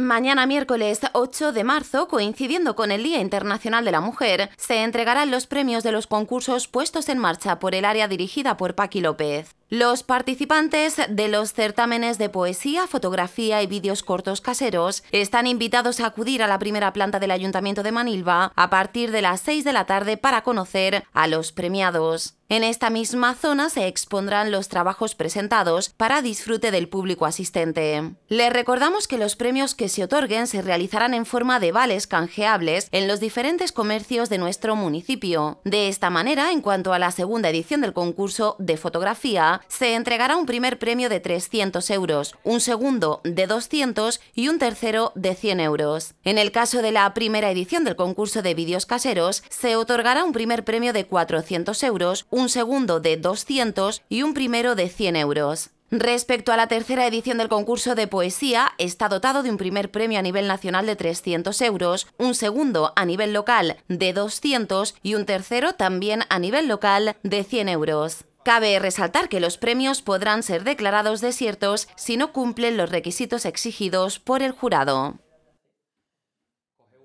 Mañana miércoles 8 de marzo, coincidiendo con el Día Internacional de la Mujer, se entregarán los premios de los concursos puestos en marcha por el área dirigida por Paqui López. Los participantes de los certámenes de poesía, fotografía y vídeos cortos caseros están invitados a acudir a la primera planta del Ayuntamiento de Manilva a partir de las 6 de la tarde para conocer a los premiados. En esta misma zona se expondrán los trabajos presentados para disfrute del público asistente. Les recordamos que los premios que se otorguen se realizarán en forma de vales canjeables en los diferentes comercios de nuestro municipio. De esta manera, en cuanto a la segunda edición del concurso de fotografía, se entregará un primer premio de 300 euros, un segundo de 200 y un tercero de 100 euros. En el caso de la primera edición del concurso de vídeos caseros, se otorgará un primer premio de 400 euros, un segundo de 200 y un primero de 100 euros. Respecto a la tercera edición del concurso de poesía, está dotado de un primer premio a nivel nacional de 300 euros, un segundo a nivel local de 200 y un tercero también a nivel local de 100 euros. Cabe resaltar que los premios podrán ser declarados desiertos si no cumplen los requisitos exigidos por el jurado.